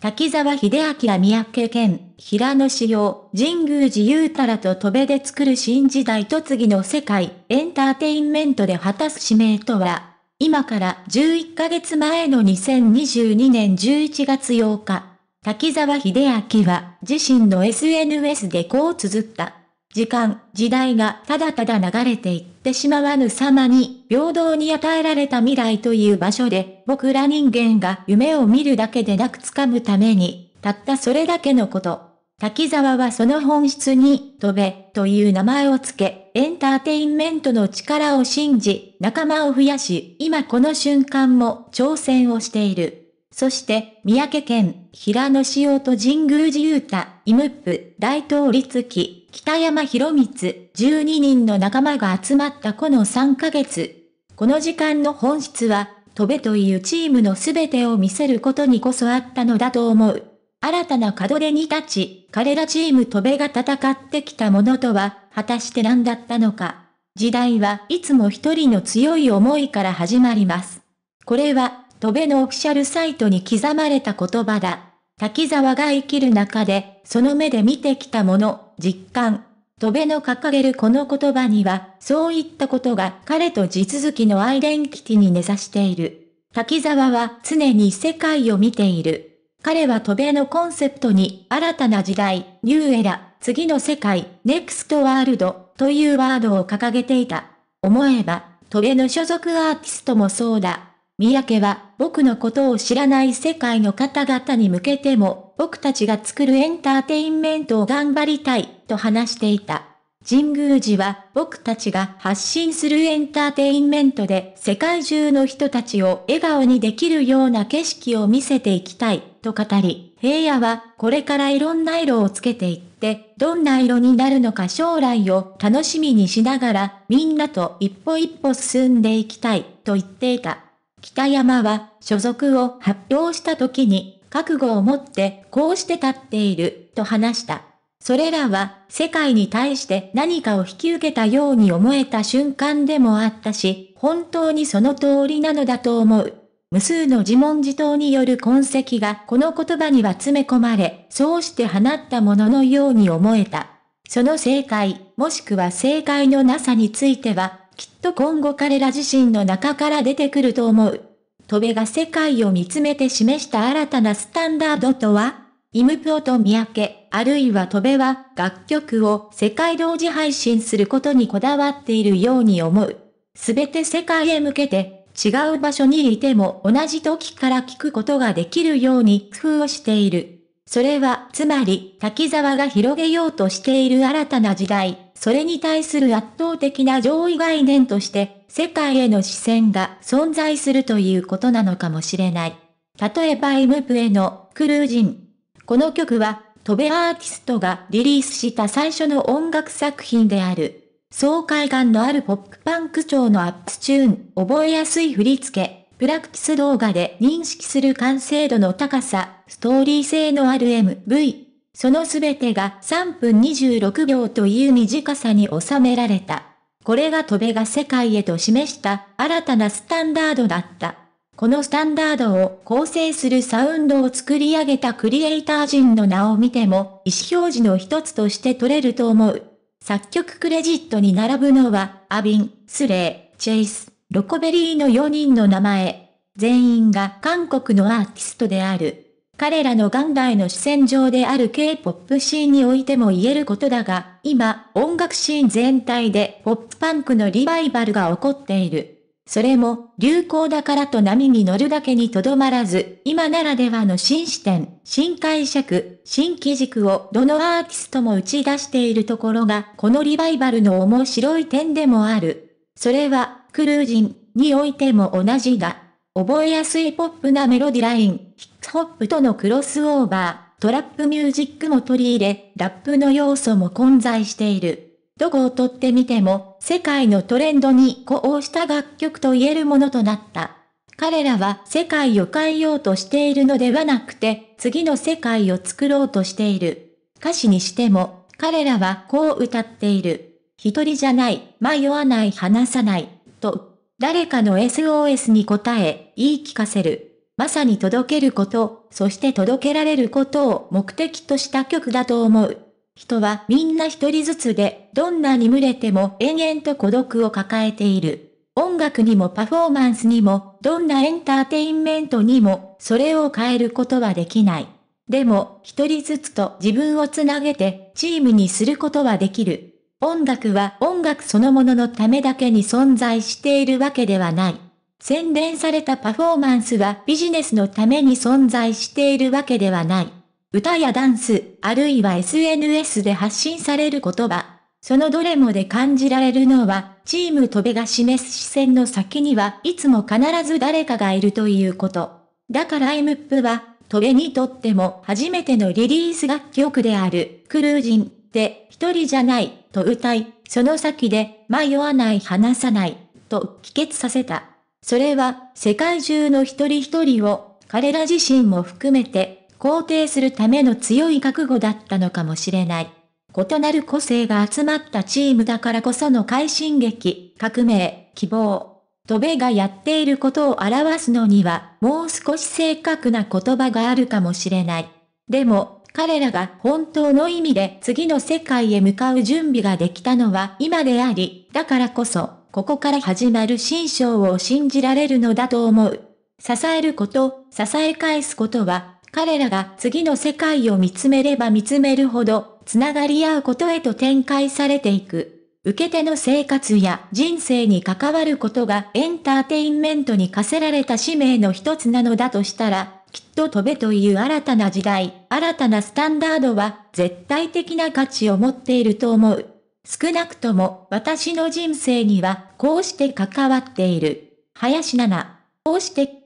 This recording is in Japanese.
滝沢秀明は宮宅県平野市用神宮寺ゆうたらと戸部で作る新時代と次の世界エンターテインメントで果たす使命とは、今から11ヶ月前の2022年11月8日、滝沢秀明は自身の SNS でこう綴った。時間、時代がただただ流れていってしまわぬ様に、平等に与えられた未来という場所で、僕ら人間が夢を見るだけでなく掴むために、たったそれだけのこと。滝沢はその本質に、飛べ、という名前を付け、エンターテインメントの力を信じ、仲間を増やし、今この瞬間も挑戦をしている。そして、三宅県、平野潮と神宮寺雄太、イムップ、大統立木。北山博光、12人の仲間が集まったこの3ヶ月。この時間の本質は、飛べというチームの全てを見せることにこそあったのだと思う。新たな門出に立ち、彼らチーム飛べが戦ってきたものとは、果たして何だったのか。時代はいつも一人の強い思いから始まります。これは、戸部のオフィシャルサイトに刻まれた言葉だ。滝沢が生きる中で、その目で見てきたもの、実感。戸辺の掲げるこの言葉には、そういったことが彼と地続きのアイデンティティに根差している。滝沢は常に世界を見ている。彼は戸辺のコンセプトに、新たな時代、ニューエラ、次の世界、ネクストワールド、というワードを掲げていた。思えば、戸辺の所属アーティストもそうだ。三宅は僕のことを知らない世界の方々に向けても、僕たちが作るエンターテインメントを頑張りたい、と話していた。神宮寺は僕たちが発信するエンターテインメントで世界中の人たちを笑顔にできるような景色を見せていきたいと語り、平野はこれからいろんな色をつけていって、どんな色になるのか将来を楽しみにしながらみんなと一歩一歩進んでいきたいと言っていた。北山は所属を発表した時に、覚悟を持ってこうして立っている、と話した。それらは世界に対して何かを引き受けたように思えた瞬間でもあったし、本当にその通りなのだと思う。無数の自問自答による痕跡がこの言葉には詰め込まれ、そうして放ったもののように思えた。その正解、もしくは正解のなさについては、きっと今後彼ら自身の中から出てくると思う。戸ベが世界を見つめて示した新たなスタンダードとはイムプオと三宅、あるいは戸ベは楽曲を世界同時配信することにこだわっているように思う。すべて世界へ向けて違う場所にいても同じ時から聞くことができるように工夫をしている。それはつまり滝沢が広げようとしている新たな時代。それに対する圧倒的な上位概念として、世界への視線が存在するということなのかもしれない。例えば M プエのクルージン。この曲は、トベアーティストがリリースした最初の音楽作品である。爽快感のあるポップパンク調のアップチューン、覚えやすい振り付け、プラクティス動画で認識する完成度の高さ、ストーリー性のある MV。そのすべてが3分26秒という短さに収められた。これが戸辺が世界へと示した新たなスタンダードだった。このスタンダードを構成するサウンドを作り上げたクリエイター陣の名を見ても意思表示の一つとして取れると思う。作曲クレジットに並ぶのは、アビン、スレイ、チェイス、ロコベリーの4人の名前。全員が韓国のアーティストである。彼らの元来の主戦場である K-POP シーンにおいても言えることだが、今、音楽シーン全体でポップパンクのリバイバルが起こっている。それも、流行だからと波に乗るだけにとどまらず、今ならではの新視点、新解釈、新基軸をどのアーティストも打ち出しているところが、このリバイバルの面白い点でもある。それは、クルージンにおいても同じだ。覚えやすいポップなメロディライン。ヒップホップとのクロスオーバー、トラップミュージックも取り入れ、ラップの要素も混在している。どこをとってみても、世界のトレンドに呼応した楽曲と言えるものとなった。彼らは世界を変えようとしているのではなくて、次の世界を作ろうとしている。歌詞にしても、彼らはこう歌っている。一人じゃない、迷わない、話さない、と、誰かの SOS に答え、言い聞かせる。まさに届けること、そして届けられることを目的とした曲だと思う。人はみんな一人ずつで、どんなに群れても延々と孤独を抱えている。音楽にもパフォーマンスにも、どんなエンターテインメントにも、それを変えることはできない。でも、一人ずつと自分をつなげて、チームにすることはできる。音楽は音楽そのもののためだけに存在しているわけではない。洗練されたパフォーマンスはビジネスのために存在しているわけではない。歌やダンス、あるいは SNS で発信される言葉、そのどれもで感じられるのは、チームトベが示す視線の先にはいつも必ず誰かがいるということ。だから MPP は、戸部にとっても初めてのリリース楽曲である、クルージンって一人じゃないと歌い、その先で迷わない話さないと帰結させた。それは世界中の一人一人を彼ら自身も含めて肯定するための強い覚悟だったのかもしれない。異なる個性が集まったチームだからこその快進撃、革命、希望。トベがやっていることを表すのには、もう少し正確な言葉があるかもしれない。でも、彼らが本当の意味で次の世界へ向かう準備ができたのは今であり、だからこそここから始まる新章を信じられるのだと思う。支えること、支え返すことは、彼らが次の世界を見つめれば見つめるほど、つながり合うことへと展開されていく。受け手の生活や人生に関わることがエンターテインメントに課せられた使命の一つなのだとしたら、きっと飛べという新たな時代、新たなスタンダードは絶対的な価値を持っていると思う。少なくとも私の人生にはこうして関わっている。林七、こうして